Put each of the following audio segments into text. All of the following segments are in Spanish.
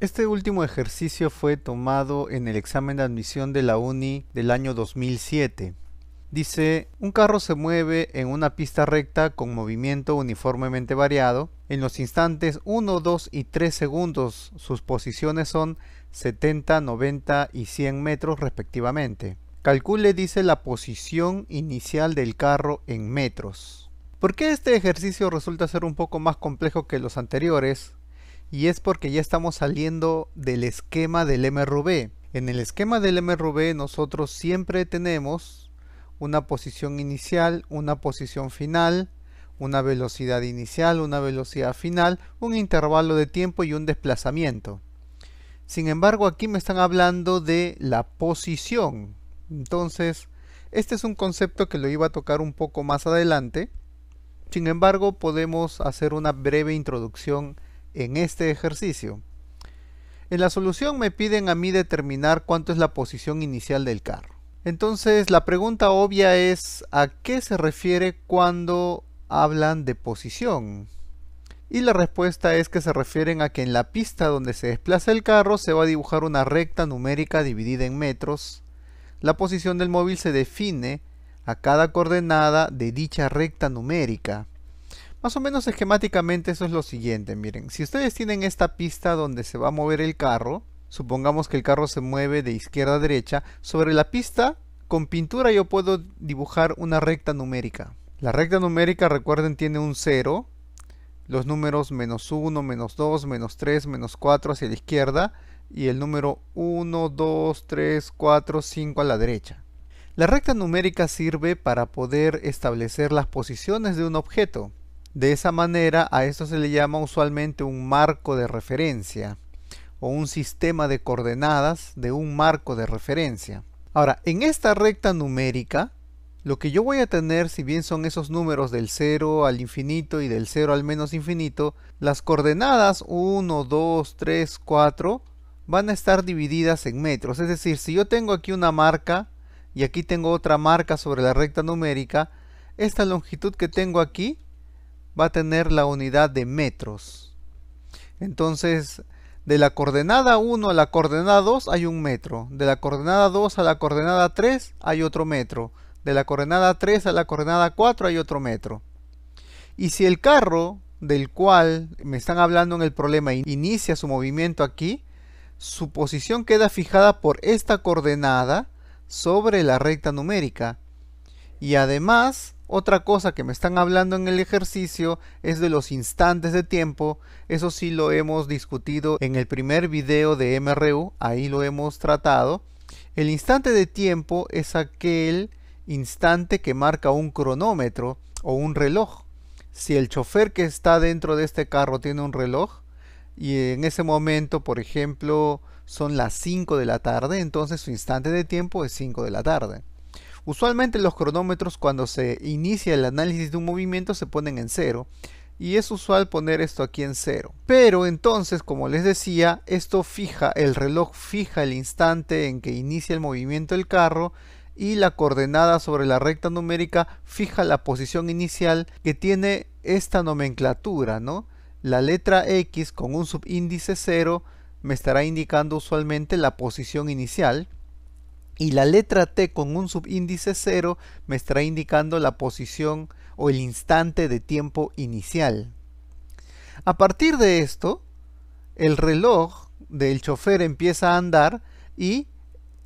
Este último ejercicio fue tomado en el examen de admisión de la UNI del año 2007. Dice, un carro se mueve en una pista recta con movimiento uniformemente variado. En los instantes 1, 2 y 3 segundos sus posiciones son 70, 90 y 100 metros respectivamente. Calcule, dice, la posición inicial del carro en metros. ¿Por qué este ejercicio resulta ser un poco más complejo que los anteriores? y es porque ya estamos saliendo del esquema del MRV. En el esquema del MRV nosotros siempre tenemos una posición inicial, una posición final, una velocidad inicial, una velocidad final, un intervalo de tiempo y un desplazamiento. Sin embargo, aquí me están hablando de la posición. Entonces, este es un concepto que lo iba a tocar un poco más adelante. Sin embargo, podemos hacer una breve introducción en este ejercicio. En la solución me piden a mí determinar cuánto es la posición inicial del carro. Entonces la pregunta obvia es ¿a qué se refiere cuando hablan de posición? Y la respuesta es que se refieren a que en la pista donde se desplaza el carro se va a dibujar una recta numérica dividida en metros. La posición del móvil se define a cada coordenada de dicha recta numérica. Más o menos esquemáticamente eso es lo siguiente, miren, si ustedes tienen esta pista donde se va a mover el carro, supongamos que el carro se mueve de izquierda a derecha, sobre la pista con pintura yo puedo dibujar una recta numérica. La recta numérica, recuerden, tiene un 0, los números menos 1, menos 2, menos 3, menos 4 hacia la izquierda y el número 1, 2, 3, 4, 5 a la derecha. La recta numérica sirve para poder establecer las posiciones de un objeto. De esa manera a esto se le llama usualmente un marco de referencia o un sistema de coordenadas de un marco de referencia. Ahora, en esta recta numérica, lo que yo voy a tener, si bien son esos números del 0 al infinito y del 0 al menos infinito, las coordenadas 1, 2, 3, 4 van a estar divididas en metros. Es decir, si yo tengo aquí una marca y aquí tengo otra marca sobre la recta numérica, esta longitud que tengo aquí va a tener la unidad de metros. Entonces, de la coordenada 1 a la coordenada 2 hay un metro. De la coordenada 2 a la coordenada 3 hay otro metro. De la coordenada 3 a la coordenada 4 hay otro metro. Y si el carro del cual me están hablando en el problema inicia su movimiento aquí, su posición queda fijada por esta coordenada sobre la recta numérica. Y además otra cosa que me están hablando en el ejercicio es de los instantes de tiempo. Eso sí lo hemos discutido en el primer video de MRU, ahí lo hemos tratado. El instante de tiempo es aquel instante que marca un cronómetro o un reloj. Si el chofer que está dentro de este carro tiene un reloj y en ese momento, por ejemplo, son las 5 de la tarde, entonces su instante de tiempo es 5 de la tarde. Usualmente los cronómetros cuando se inicia el análisis de un movimiento se ponen en cero y es usual poner esto aquí en cero. Pero entonces, como les decía, esto fija, el reloj fija el instante en que inicia el movimiento del carro y la coordenada sobre la recta numérica fija la posición inicial que tiene esta nomenclatura, ¿no? La letra X con un subíndice 0 me estará indicando usualmente la posición inicial y la letra T con un subíndice 0 me estará indicando la posición o el instante de tiempo inicial. A partir de esto, el reloj del chofer empieza a andar y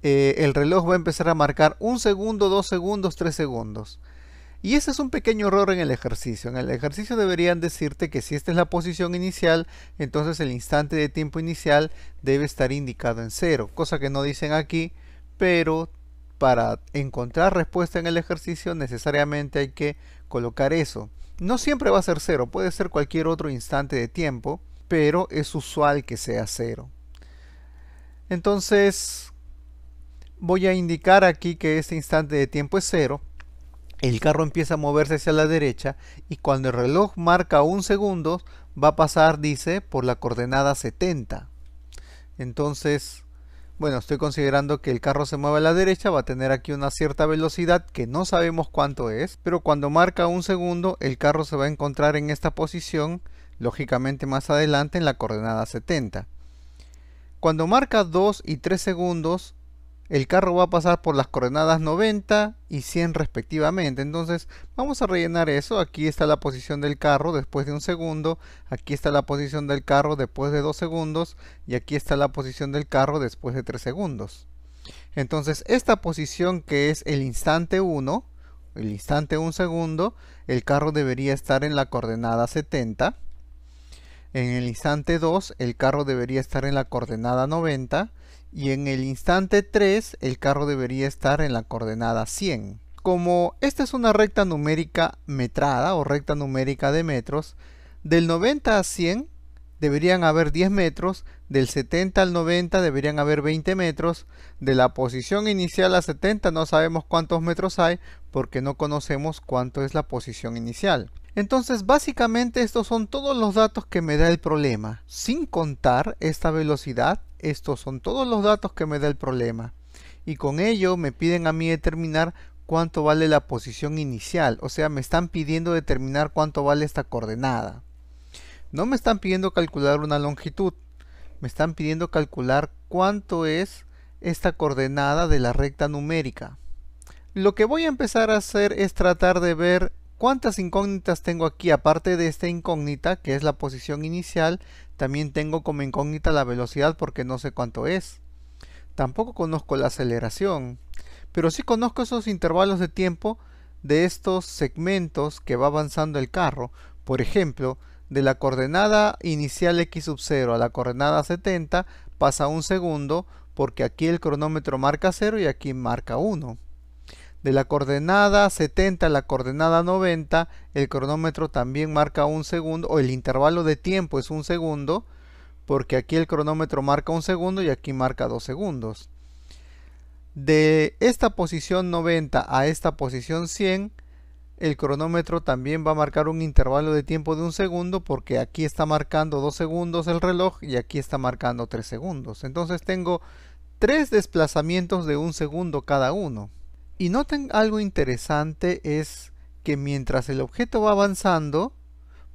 eh, el reloj va a empezar a marcar un segundo, dos segundos, tres segundos. Y ese es un pequeño error en el ejercicio. En el ejercicio deberían decirte que si esta es la posición inicial, entonces el instante de tiempo inicial debe estar indicado en cero, cosa que no dicen aquí pero para encontrar respuesta en el ejercicio necesariamente hay que colocar eso. No siempre va a ser cero, puede ser cualquier otro instante de tiempo, pero es usual que sea cero. Entonces voy a indicar aquí que este instante de tiempo es cero. El carro empieza a moverse hacia la derecha y cuando el reloj marca un segundo va a pasar, dice, por la coordenada 70. Entonces bueno, estoy considerando que el carro se mueve a la derecha, va a tener aquí una cierta velocidad que no sabemos cuánto es, pero cuando marca un segundo, el carro se va a encontrar en esta posición, lógicamente más adelante en la coordenada 70. Cuando marca 2 y 3 segundos, el carro va a pasar por las coordenadas 90 y 100 respectivamente. Entonces vamos a rellenar eso. Aquí está la posición del carro después de un segundo. Aquí está la posición del carro después de dos segundos. Y aquí está la posición del carro después de tres segundos. Entonces esta posición que es el instante 1, el instante 1 segundo, el carro debería estar en la coordenada 70. En el instante 2 el carro debería estar en la coordenada 90 y en el instante 3 el carro debería estar en la coordenada 100. Como esta es una recta numérica metrada o recta numérica de metros, del 90 a 100 deberían haber 10 metros, del 70 al 90 deberían haber 20 metros, de la posición inicial a 70 no sabemos cuántos metros hay porque no conocemos cuánto es la posición inicial. Entonces básicamente estos son todos los datos que me da el problema, sin contar esta velocidad estos son todos los datos que me da el problema. Y con ello me piden a mí determinar cuánto vale la posición inicial. O sea, me están pidiendo determinar cuánto vale esta coordenada. No me están pidiendo calcular una longitud. Me están pidiendo calcular cuánto es esta coordenada de la recta numérica. Lo que voy a empezar a hacer es tratar de ver cuántas incógnitas tengo aquí, aparte de esta incógnita, que es la posición inicial, también tengo como incógnita la velocidad porque no sé cuánto es. Tampoco conozco la aceleración, pero sí conozco esos intervalos de tiempo de estos segmentos que va avanzando el carro. Por ejemplo, de la coordenada inicial x sub 0 a la coordenada 70 pasa un segundo porque aquí el cronómetro marca 0 y aquí marca 1. De la coordenada 70 a la coordenada 90, el cronómetro también marca un segundo, o el intervalo de tiempo es un segundo, porque aquí el cronómetro marca un segundo y aquí marca dos segundos. De esta posición 90 a esta posición 100, el cronómetro también va a marcar un intervalo de tiempo de un segundo porque aquí está marcando dos segundos el reloj y aquí está marcando tres segundos. Entonces tengo tres desplazamientos de un segundo cada uno. Y noten algo interesante es que mientras el objeto va avanzando,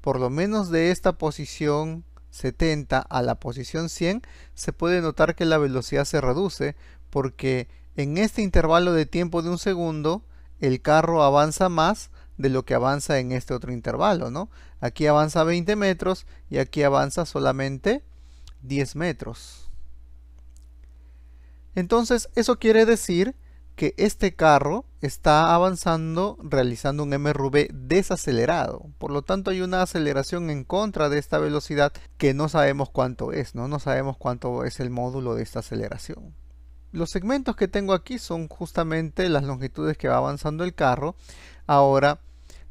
por lo menos de esta posición 70 a la posición 100, se puede notar que la velocidad se reduce porque en este intervalo de tiempo de un segundo, el carro avanza más de lo que avanza en este otro intervalo, ¿no? Aquí avanza 20 metros y aquí avanza solamente 10 metros. Entonces, eso quiere decir que este carro está avanzando realizando un MRV desacelerado. Por lo tanto hay una aceleración en contra de esta velocidad que no sabemos cuánto es, ¿no? no sabemos cuánto es el módulo de esta aceleración. Los segmentos que tengo aquí son justamente las longitudes que va avanzando el carro. Ahora,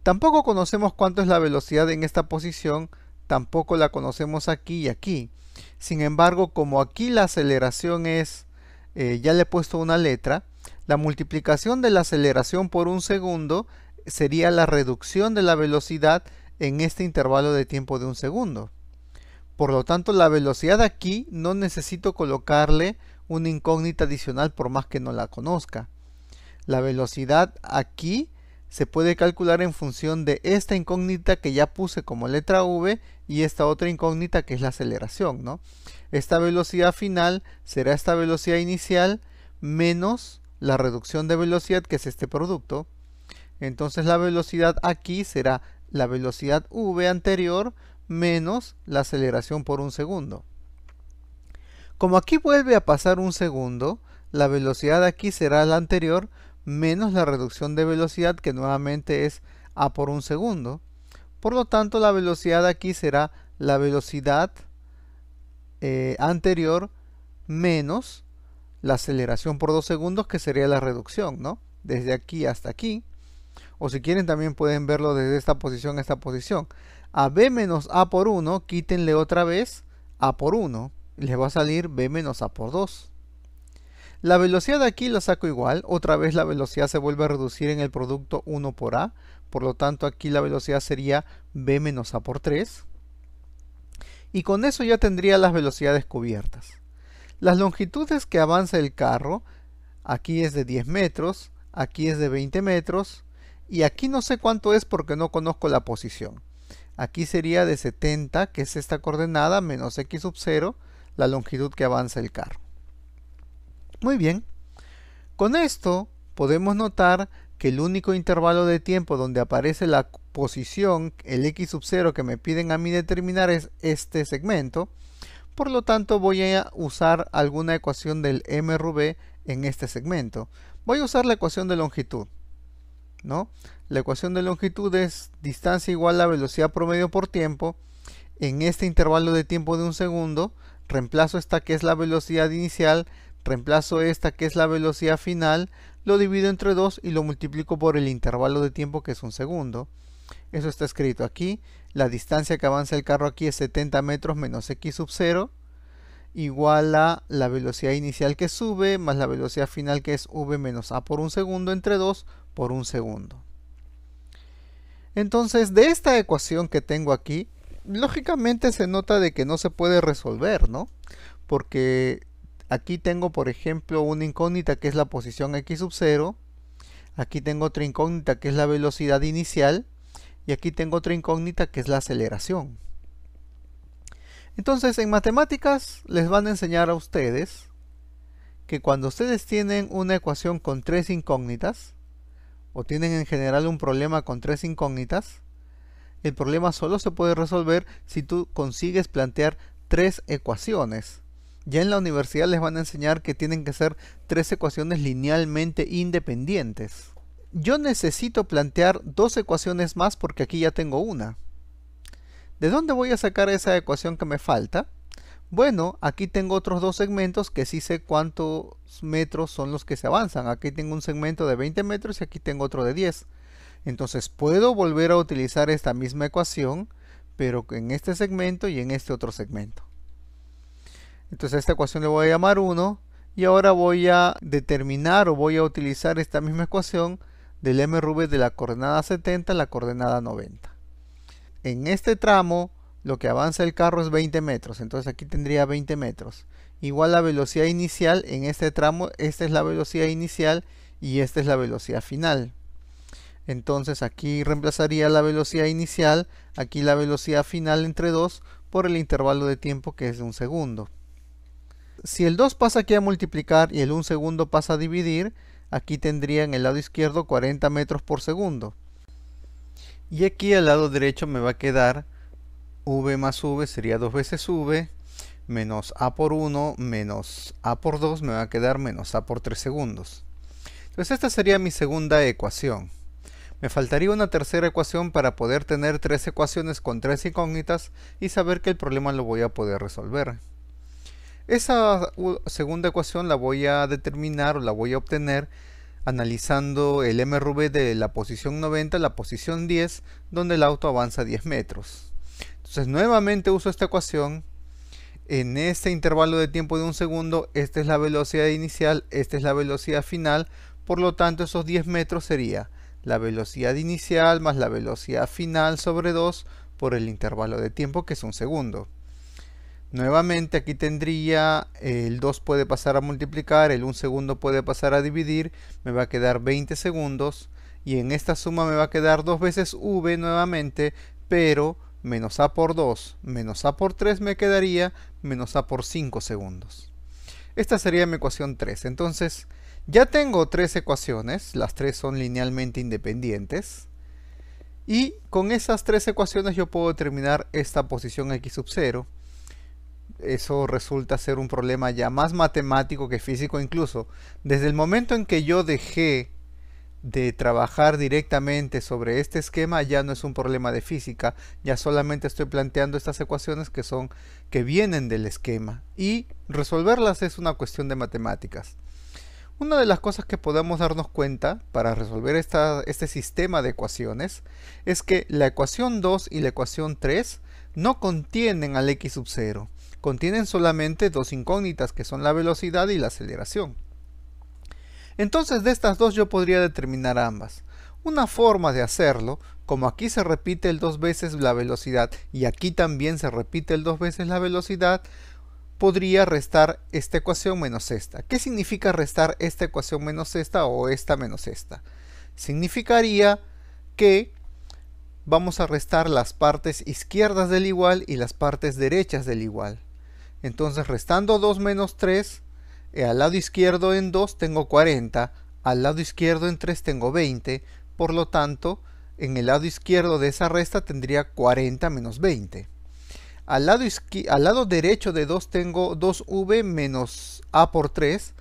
tampoco conocemos cuánto es la velocidad en esta posición, tampoco la conocemos aquí y aquí. Sin embargo, como aquí la aceleración es, eh, ya le he puesto una letra, la multiplicación de la aceleración por un segundo sería la reducción de la velocidad en este intervalo de tiempo de un segundo. Por lo tanto, la velocidad aquí no necesito colocarle una incógnita adicional por más que no la conozca. La velocidad aquí se puede calcular en función de esta incógnita que ya puse como letra v y esta otra incógnita que es la aceleración, ¿no? Esta velocidad final será esta velocidad inicial menos la reducción de velocidad que es este producto. Entonces la velocidad aquí será la velocidad v anterior menos la aceleración por un segundo. Como aquí vuelve a pasar un segundo, la velocidad aquí será la anterior menos la reducción de velocidad que nuevamente es a por un segundo. Por lo tanto, la velocidad aquí será la velocidad eh, anterior menos la aceleración por 2 segundos, que sería la reducción, ¿no? Desde aquí hasta aquí. O si quieren también pueden verlo desde esta posición a esta posición. A B menos A por 1, quítenle otra vez A por 1. Les va a salir B menos A por 2. La velocidad de aquí la saco igual. Otra vez la velocidad se vuelve a reducir en el producto 1 por A. Por lo tanto aquí la velocidad sería B menos A por 3. Y con eso ya tendría las velocidades cubiertas. Las longitudes que avanza el carro, aquí es de 10 metros, aquí es de 20 metros, y aquí no sé cuánto es porque no conozco la posición. Aquí sería de 70, que es esta coordenada, menos x sub 0, la longitud que avanza el carro. Muy bien. Con esto podemos notar que el único intervalo de tiempo donde aparece la posición, el x sub 0 que me piden a mí determinar es este segmento. Por lo tanto voy a usar alguna ecuación del MRV en este segmento. Voy a usar la ecuación de longitud. ¿no? La ecuación de longitud es distancia igual a velocidad promedio por tiempo. En este intervalo de tiempo de un segundo, reemplazo esta que es la velocidad inicial, reemplazo esta que es la velocidad final, lo divido entre 2 y lo multiplico por el intervalo de tiempo que es un segundo. Eso está escrito aquí. La distancia que avanza el carro aquí es 70 metros menos x sub 0 igual a la velocidad inicial que sube más la velocidad final que es v menos a por un segundo entre 2 por un segundo. Entonces de esta ecuación que tengo aquí, lógicamente se nota de que no se puede resolver, ¿no? Porque aquí tengo por ejemplo una incógnita que es la posición x sub 0, aquí tengo otra incógnita que es la velocidad inicial, y aquí tengo otra incógnita que es la aceleración. Entonces, en matemáticas les van a enseñar a ustedes que cuando ustedes tienen una ecuación con tres incógnitas, o tienen en general un problema con tres incógnitas, el problema solo se puede resolver si tú consigues plantear tres ecuaciones. Ya en la universidad les van a enseñar que tienen que ser tres ecuaciones linealmente independientes yo necesito plantear dos ecuaciones más porque aquí ya tengo una. ¿De dónde voy a sacar esa ecuación que me falta? Bueno, aquí tengo otros dos segmentos que sí sé cuántos metros son los que se avanzan. Aquí tengo un segmento de 20 metros y aquí tengo otro de 10. Entonces puedo volver a utilizar esta misma ecuación, pero en este segmento y en este otro segmento. Entonces a esta ecuación le voy a llamar 1 y ahora voy a determinar o voy a utilizar esta misma ecuación del MRV de la coordenada 70 a la coordenada 90. En este tramo lo que avanza el carro es 20 metros, entonces aquí tendría 20 metros. Igual la velocidad inicial en este tramo, esta es la velocidad inicial y esta es la velocidad final. Entonces aquí reemplazaría la velocidad inicial, aquí la velocidad final entre 2 por el intervalo de tiempo que es de un segundo. Si el 2 pasa aquí a multiplicar y el 1 segundo pasa a dividir, Aquí tendría en el lado izquierdo 40 metros por segundo. Y aquí al lado derecho me va a quedar v más v sería dos veces v menos a por 1 menos a por 2 me va a quedar menos a por 3 segundos. Entonces esta sería mi segunda ecuación. Me faltaría una tercera ecuación para poder tener tres ecuaciones con tres incógnitas y saber que el problema lo voy a poder resolver. Esa segunda ecuación la voy a determinar o la voy a obtener analizando el MRV de la posición 90 a la posición 10, donde el auto avanza 10 metros. Entonces nuevamente uso esta ecuación. En este intervalo de tiempo de un segundo, esta es la velocidad inicial, esta es la velocidad final. Por lo tanto, esos 10 metros sería la velocidad inicial más la velocidad final sobre 2 por el intervalo de tiempo que es un segundo. Nuevamente aquí tendría eh, el 2 puede pasar a multiplicar, el 1 segundo puede pasar a dividir, me va a quedar 20 segundos y en esta suma me va a quedar 2 veces v nuevamente, pero menos a por 2 menos a por 3 me quedaría menos a por 5 segundos. Esta sería mi ecuación 3. Entonces, ya tengo tres ecuaciones, las tres son linealmente independientes. Y con esas tres ecuaciones yo puedo determinar esta posición x sub 0 eso resulta ser un problema ya más matemático que físico incluso. Desde el momento en que yo dejé de trabajar directamente sobre este esquema ya no es un problema de física, ya solamente estoy planteando estas ecuaciones que son que vienen del esquema y resolverlas es una cuestión de matemáticas. Una de las cosas que podemos darnos cuenta para resolver este sistema de ecuaciones es que la ecuación 2 y la ecuación 3 no contienen al x sub 0 contienen solamente dos incógnitas que son la velocidad y la aceleración. Entonces de estas dos yo podría determinar ambas. Una forma de hacerlo, como aquí se repite el dos veces la velocidad y aquí también se repite el dos veces la velocidad, podría restar esta ecuación menos esta. ¿Qué significa restar esta ecuación menos esta o esta menos esta? Significaría que vamos a restar las partes izquierdas del igual y las partes derechas del igual. Entonces restando 2 menos 3, eh, al lado izquierdo en 2 tengo 40, al lado izquierdo en 3 tengo 20, por lo tanto en el lado izquierdo de esa resta tendría 40 menos 20. Al lado, al lado derecho de 2 tengo 2v menos a por 3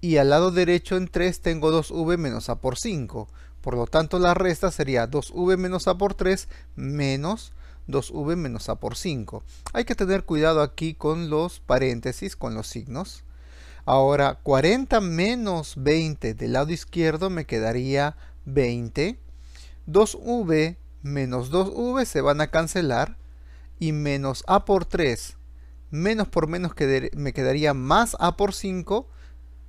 y al lado derecho en 3 tengo 2v menos a por 5. Por lo tanto la resta sería 2v menos a por 3 menos 2v menos a por 5. Hay que tener cuidado aquí con los paréntesis, con los signos. Ahora, 40 menos 20 del lado izquierdo me quedaría 20. 2v menos 2v se van a cancelar. Y menos a por 3 menos por menos me quedaría más a por 5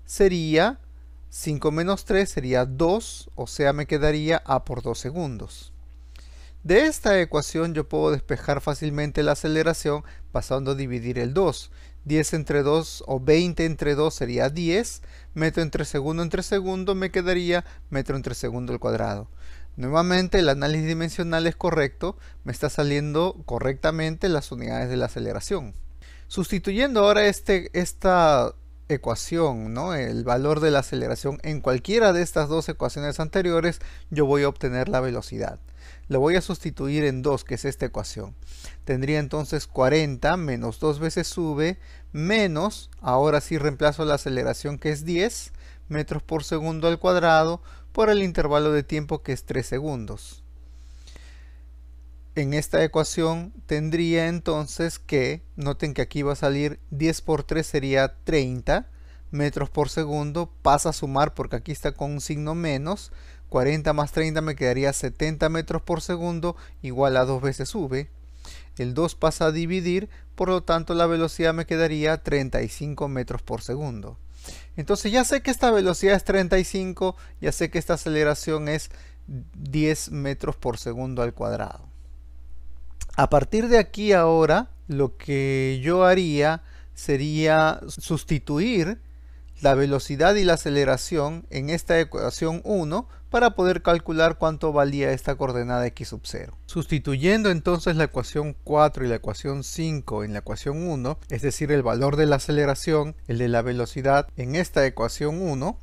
sería 5 menos 3 sería 2, o sea me quedaría a por 2 segundos. De esta ecuación yo puedo despejar fácilmente la aceleración pasando a dividir el 2. 10 entre 2 o 20 entre 2 sería 10. Metro entre segundo entre segundo me quedaría metro entre segundo al cuadrado. Nuevamente el análisis dimensional es correcto, me está saliendo correctamente las unidades de la aceleración. Sustituyendo ahora este, esta ecuación, ¿no? el valor de la aceleración en cualquiera de estas dos ecuaciones anteriores, yo voy a obtener la velocidad. Lo voy a sustituir en 2, que es esta ecuación. Tendría entonces 40 menos 2 veces V menos, ahora sí reemplazo la aceleración que es 10 metros por segundo al cuadrado por el intervalo de tiempo que es 3 segundos. En esta ecuación tendría entonces que, noten que aquí va a salir 10 por 3 sería 30 metros por segundo, pasa a sumar porque aquí está con un signo menos, 40 más 30 me quedaría 70 metros por segundo igual a 2 veces V. ¿eh? El 2 pasa a dividir, por lo tanto la velocidad me quedaría 35 metros por segundo. Entonces ya sé que esta velocidad es 35, ya sé que esta aceleración es 10 metros por segundo al cuadrado. A partir de aquí ahora, lo que yo haría sería sustituir la velocidad y la aceleración en esta ecuación 1 para poder calcular cuánto valía esta coordenada x sub 0. Sustituyendo entonces la ecuación 4 y la ecuación 5 en la ecuación 1, es decir, el valor de la aceleración, el de la velocidad en esta ecuación 1,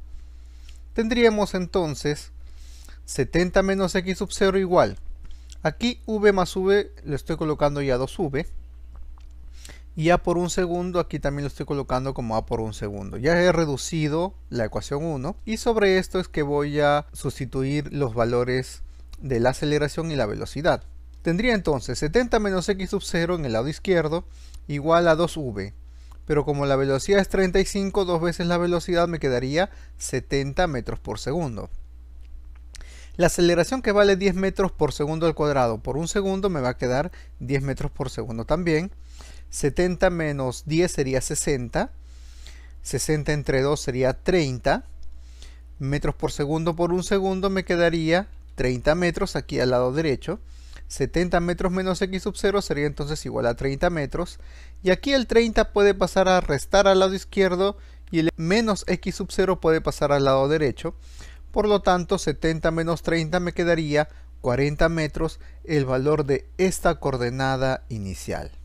tendríamos entonces 70 menos x sub 0 igual. Aquí v más v lo estoy colocando ya 2v, y A por un segundo aquí también lo estoy colocando como A por un segundo. Ya he reducido la ecuación 1 y sobre esto es que voy a sustituir los valores de la aceleración y la velocidad. Tendría entonces 70 menos x sub 0 en el lado izquierdo igual a 2v. Pero como la velocidad es 35, dos veces la velocidad me quedaría 70 metros por segundo. La aceleración que vale 10 metros por segundo al cuadrado por un segundo me va a quedar 10 metros por segundo también. 70 menos 10 sería 60. 60 entre 2 sería 30. Metros por segundo por un segundo me quedaría 30 metros aquí al lado derecho. 70 metros menos x sub 0 sería entonces igual a 30 metros. Y aquí el 30 puede pasar a restar al lado izquierdo y el menos x sub 0 puede pasar al lado derecho. Por lo tanto, 70 menos 30 me quedaría 40 metros el valor de esta coordenada inicial.